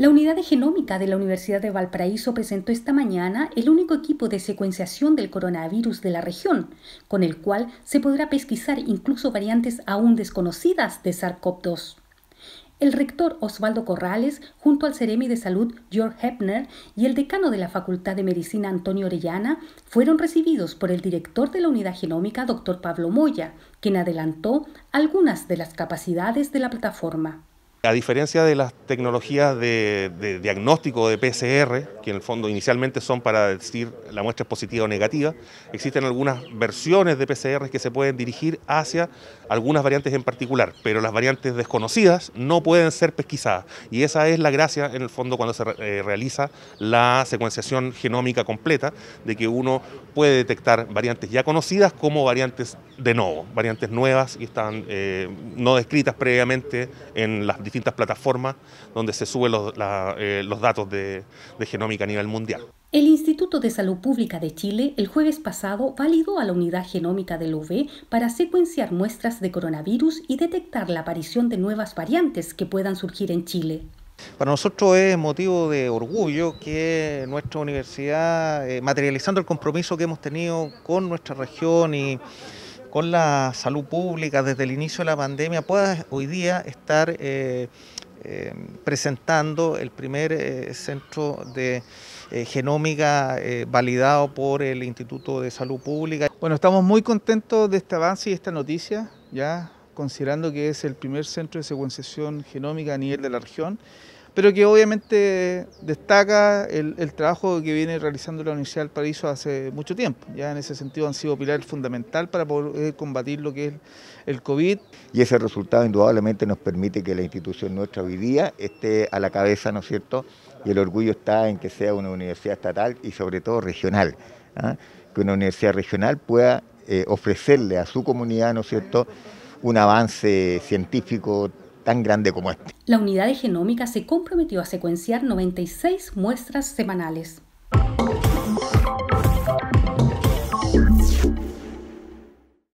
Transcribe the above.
La unidad genómica de la Universidad de Valparaíso presentó esta mañana el único equipo de secuenciación del coronavirus de la región, con el cual se podrá pesquisar incluso variantes aún desconocidas de SARS-CoV-2. El rector Osvaldo Corrales, junto al seremi de Salud George Hepner y el decano de la Facultad de Medicina Antonio Orellana, fueron recibidos por el director de la unidad genómica, doctor Pablo Moya, quien adelantó algunas de las capacidades de la plataforma. A diferencia de las tecnologías de, diagnóstico de PCR, que en el fondo inicialmente son para decir la muestra es positiva o negativa, existen algunas versiones de PCR que se pueden dirigir hacia algunas variantes en particular, pero las variantes desconocidas no pueden ser pesquisadas. Y esa es la gracia, en el fondo, cuando se eh, realiza la secuenciación genómica completa, de que uno puede detectar variantes ya conocidas como variantes de nuevo, variantes nuevas y están eh, no descritas previamente en las distintas plataformas donde se suben los, eh, datos de, genómica a nivel mundial. El Instituto de Salud Pública de Chile el jueves pasado validó a la unidad genómica del UV para secuenciar muestras de coronavirus y detectar la aparición de nuevas variantes que puedan surgir en Chile. Para nosotros es motivo de orgullo que nuestra universidad, eh, materializando el compromiso que hemos tenido con nuestra región y con la salud pública desde el inicio de la pandemia pueda hoy día estar eh, eh, presentando el primer eh, centro de genómica validado por el Instituto de Salud Pública. Bueno, estamos muy contentos de este avance y esta noticia, ya considerando que es el primer centro de secuenciación genómica a nivel de la región pero que obviamente destaca el, trabajo que viene realizando la Universidad del Paraíso hace mucho tiempo. Ya en ese sentido han sido pilar fundamental para poder eh, combatir lo que es el COVID. Y ese resultado indudablemente nos permite que la institución nuestra hoy día esté a la cabeza, ¿no es cierto? Y el orgullo está en que sea una universidad estatal y sobre todo regional. ¿ah? Que una universidad regional pueda eh, ofrecerle a su comunidad, ¿no es cierto?, un avance científico tan grande como este. La unidad de genómica se comprometió a secuenciar 96 muestras semanales.